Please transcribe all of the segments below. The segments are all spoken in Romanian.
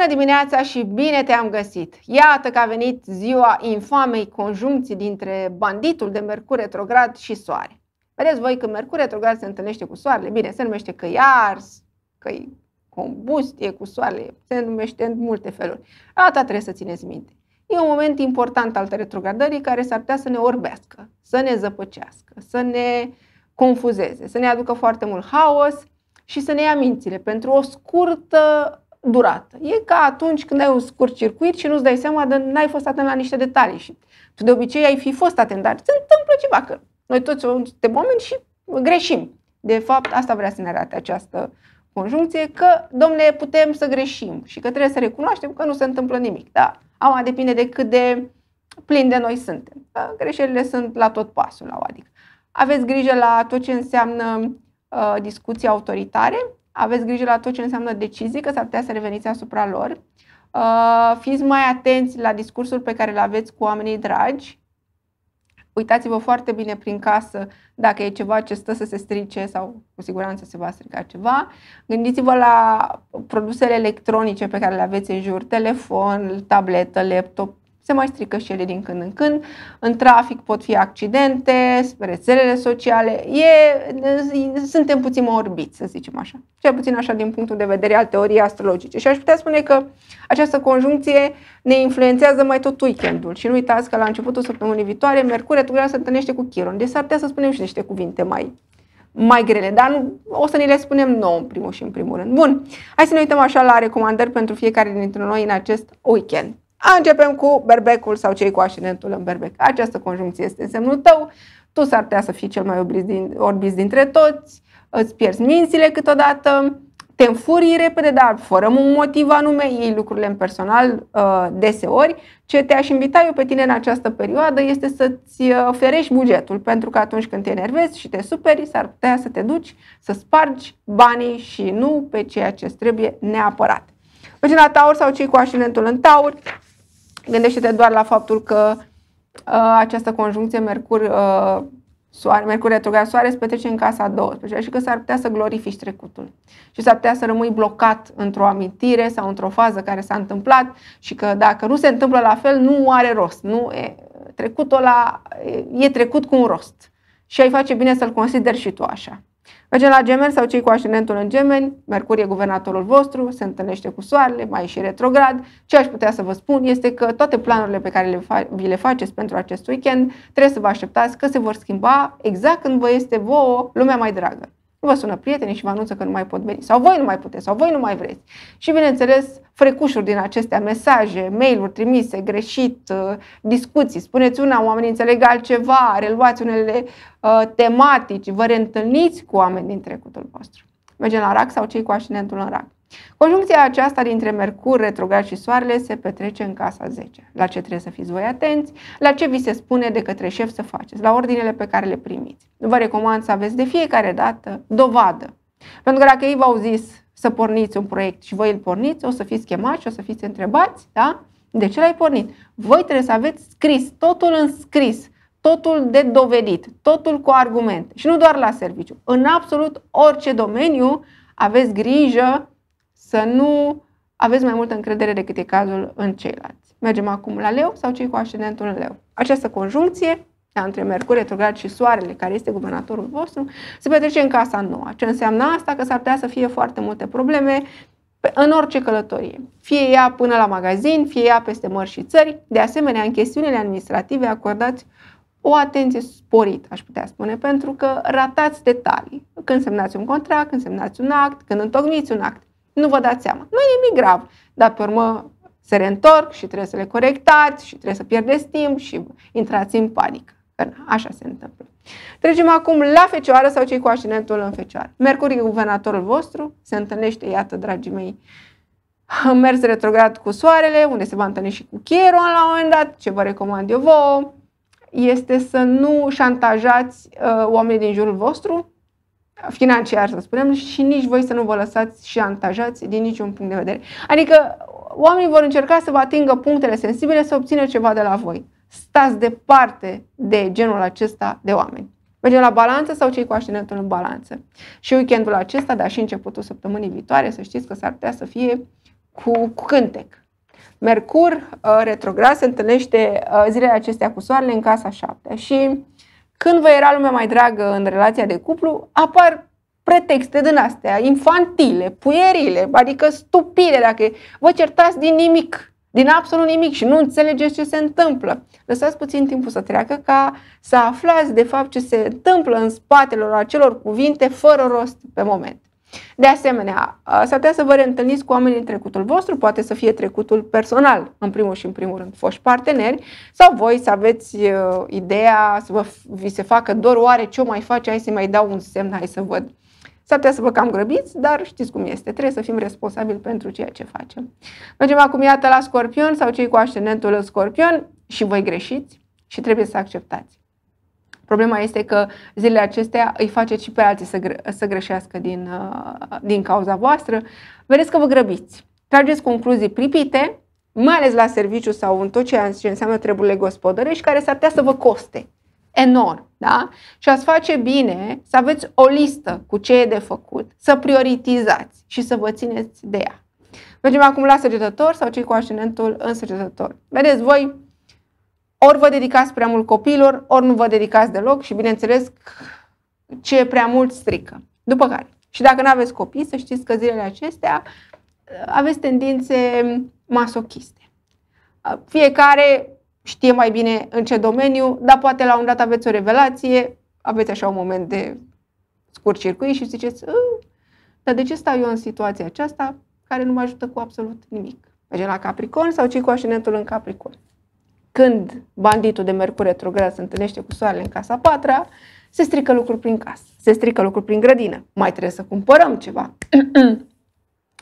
Bună dimineața și bine te-am găsit! Iată că a venit ziua infamei conjuncții dintre banditul de Mercur retrograd și Soare. Vedeți voi că Mercur retrograd se întâlnește cu Soarele, bine, se numește că e ars, că e combustie cu Soarele, se numește în multe feluri. Asta trebuie să țineți minte. E un moment important al retrogradării care s-ar putea să ne orbească, să ne zăpăcească, să ne confuzeze, să ne aducă foarte mult haos și să ne ia mințile pentru o scurtă durată. E ca atunci când ai un scurt circuit și nu-ți dai seama de n-ai fost atent la niște detalii. Și tu de obicei ai fi fost atent, dar se întâmplă ceva, că noi toți suntem oameni și greșim. De fapt, asta vrea să ne arate această conjuncție, că, domne, putem să greșim și că trebuie să recunoaștem că nu se întâmplă nimic. Da? Ama depinde de cât de plin de noi suntem. Da? Greșelile sunt la tot pasul, la adică. Aveți grijă la tot ce înseamnă uh, discuții autoritare, aveți grijă la tot ce înseamnă decizii, că s-ar putea să reveniți asupra lor. Uh, fiți mai atenți la discursul pe care îl aveți cu oamenii dragi. Uitați-vă foarte bine prin casă dacă e ceva ce stă să se strice sau cu siguranță se va strica ceva. Gândiți-vă la produsele electronice pe care le aveți în jur, telefon, tabletă, laptop, se mai strică și ele din când în când. În trafic pot fi accidente, rețelele sociale. E, suntem puțin orbiți, să zicem așa. Cel puțin așa din punctul de vedere al teoriei astrologice. Și aș putea spune că această conjuncție ne influențează mai tot weekendul. Și nu uitați că la începutul săptămânii viitoare, Mercur retrograd se întâlnește cu Chiron. Deci s-ar putea să spunem și niște cuvinte mai mai grele, dar nu, o să ni le spunem nou în primul și în primul rând. Bun, hai să ne uităm așa la recomandări pentru fiecare dintre noi în acest weekend. Începem cu berbecul sau cei cu ascendentul în berbec. Această conjuncție este semnul tău, tu s-ar putea să fii cel mai orbis, din, orbis dintre toți, îți pierzi mințile câteodată, te înfurii repede, dar fără un motiv anume, iei lucrurile în personal uh, deseori. Ce te-aș invita eu pe tine în această perioadă este să-ți uh, oferești bugetul, pentru că atunci când te enervezi și te superi, s-ar putea să te duci să spargi banii și nu pe ceea ce trebuie neapărat. Pe la taur sau cei cu ascendentul în taur, Gândește-te doar la faptul că uh, această conjuncție Mercur, uh, soare, Mercur retrograd Soare se petrece în casa 12 și că s-ar putea să glorifici trecutul și s-ar putea să rămâi blocat într-o amintire sau într-o fază care s-a întâmplat și că dacă nu se întâmplă la fel, nu are rost. Nu e, trecutul ăla e trecut cu un rost și ai face bine să-l consideri și tu așa. Merge la gemeni sau cei cu ascendentul în gemeni, Mercurie guvernatorul vostru, se întâlnește cu soarele, mai e și retrograd. Ce aș putea să vă spun este că toate planurile pe care le fa- vi le faceți pentru acest weekend trebuie să vă așteptați că se vor schimba exact când vă este vouă lumea mai dragă. Vă sună prietenii și vă anunță că nu mai pot veni. Sau voi nu mai puteți, sau voi nu mai vreți. Și bineînțeles, frecușuri din acestea, mesaje, mail-uri trimise, greșit, uh, discuții, spuneți una, oamenii înțeleg altceva, reluați unele uh, tematici, vă reîntâlniți cu oameni din trecutul vostru. Mergem la rac sau cei cu așinentul în rac. Conjuncția aceasta dintre Mercur, retrograd și Soarele se petrece în casa 10. La ce trebuie să fiți voi atenți, la ce vi se spune de către șef să faceți, la ordinele pe care le primiți. Vă recomand să aveți de fiecare dată dovadă. Pentru că dacă ei v-au zis să porniți un proiect și voi îl porniți, o să fiți chemați, o să fiți întrebați, da? De ce l-ai pornit? Voi trebuie să aveți scris, totul în scris, totul de dovedit, totul cu argumente. Și nu doar la serviciu. În absolut orice domeniu aveți grijă să nu aveți mai multă încredere decât e cazul în ceilalți. Mergem acum la leu sau cei cu ascendentul în leu. Această conjuncție da, între Mercur retrograd și Soarele, care este guvernatorul vostru, se petrece în casa nouă. Ce înseamnă asta? Că s-ar putea să fie foarte multe probleme în orice călătorie. Fie ea până la magazin, fie ea peste mări și țări. De asemenea, în chestiunile administrative acordați o atenție sporită, aș putea spune, pentru că ratați detalii. Când semnați un contract, când semnați un act, când întocmiți un act nu vă dați seama. Nu e nimic grav, dar pe urmă se reîntorc și trebuie să le corectați și trebuie să pierdeți timp și intrați în panică. Așa se întâmplă. Trecem acum la fecioară sau cei cu ascendentul în fecioară. Mercurii, guvernatorul vostru, se întâlnește, iată, dragii mei, am mers retrograd cu soarele, unde se va întâlni și cu Chiron la un moment dat, ce vă recomand eu vouă, este să nu șantajați uh, oamenii din jurul vostru, financiar, să spunem, și nici voi să nu vă lăsați șantajați din niciun punct de vedere. Adică oamenii vor încerca să vă atingă punctele sensibile, să obțină ceva de la voi. Stați departe de genul acesta de oameni. Mergem la balanță sau cei cu aștenetul în balanță. Și weekendul acesta, dar și începutul săptămânii viitoare, să știți că s-ar putea să fie cu, cu cântec. Mercur uh, retrograd se întâlnește uh, zilele acestea cu soarele în casa 7 și când vă era lumea mai dragă în relația de cuplu, apar pretexte din astea, infantile, puierile, adică stupide, dacă vă certați din nimic, din absolut nimic și nu înțelegeți ce se întâmplă. Lăsați puțin timpul să treacă ca să aflați de fapt ce se întâmplă în spatele acelor cuvinte fără rost pe moment. De asemenea, s-ar putea să vă reîntâlniți cu oamenii din trecutul vostru, poate să fie trecutul personal, în primul și în primul rând, foști parteneri, sau voi să aveți uh, ideea să vă, vi se facă dor, oare ce o mai face, hai să mai dau un semn, hai să văd. S-ar putea să vă cam grăbiți, dar știți cum este. Trebuie să fim responsabili pentru ceea ce facem. Mergem acum, iată, la scorpion sau cei cu ascendentul în scorpion și voi greșiți și trebuie să acceptați. Problema este că zilele acestea îi faceți și pe alții să, gre- să greșească din, uh, din cauza voastră. Vedeți că vă grăbiți. Trageți concluzii pripite, mai ales la serviciu sau în tot ceea ce înseamnă treburile gospodărești, care s-ar putea să vă coste enorm. Da? Și ați face bine să aveți o listă cu ce e de făcut, să prioritizați și să vă țineți de ea. Mergem acum la săgetător sau cei cu ascendentul în săgetător. Vedeți, voi ori vă dedicați prea mult copiilor, ori nu vă dedicați deloc și, bineînțeles, ce prea mult strică. După care, și dacă nu aveți copii, să știți că zilele acestea uh, aveți tendințe masochiste. Uh, fiecare știe mai bine în ce domeniu, dar poate la un dat aveți o revelație, aveți așa un moment de scurt circuit și ziceți, ă, dar de ce stau eu în situația aceasta care nu mă ajută cu absolut nimic? Mergem la Capricorn sau cei cu așinetul în Capricorn? când banditul de Mercur retrograd se întâlnește cu soarele în casa patra, se strică lucruri prin casă, se strică lucruri prin grădină, mai trebuie să cumpărăm ceva.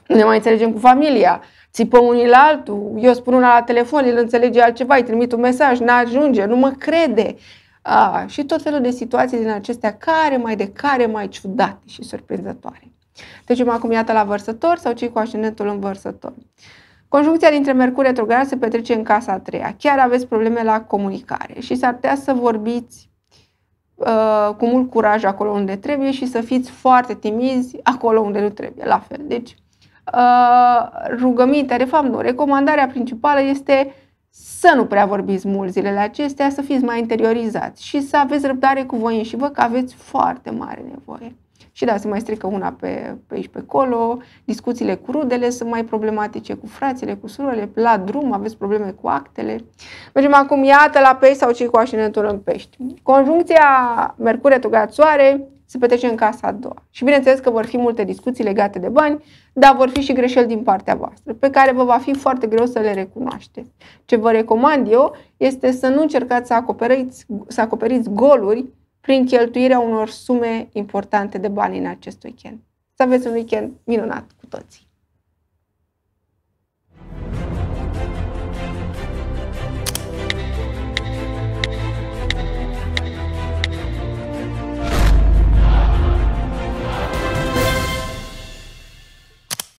nu ne mai înțelegem cu familia, țipăm unii la altul, eu spun una la telefon, el înțelege altceva, îi trimit un mesaj, n-ajunge, nu mă crede. A, și tot felul de situații din acestea, care mai de care mai ciudate și surprinzătoare. Deci acum iată la vărsător sau cei cu ascendentul în vărsător. Conjuncția dintre Mercur retrograd se petrece în casa a treia. Chiar aveți probleme la comunicare și s-ar putea să vorbiți uh, cu mult curaj acolo unde trebuie și să fiți foarte timizi acolo unde nu trebuie. La fel. Deci, uh, rugămintea, de fapt, nu, recomandarea principală este să nu prea vorbiți mult zilele acestea, să fiți mai interiorizați și să aveți răbdare cu voi și vă că aveți foarte mare nevoie. Și da, se mai strică una pe, pe aici, pe acolo, discuțiile cu rudele sunt mai problematice, cu frațele, cu surorile, la drum aveți probleme cu actele. Mergem acum, iată, la pești sau cei cu așinătură în pești. Conjuncția Mercur retrograd Soare se petrece în casa a doua. Și bineînțeles că vor fi multe discuții legate de bani, dar vor fi și greșeli din partea voastră, pe care vă va fi foarte greu să le recunoașteți. Ce vă recomand eu este să nu încercați să acoperiți, să acoperiți goluri prin cheltuirea unor sume importante de bani în acest weekend. Să aveți un weekend minunat cu toții!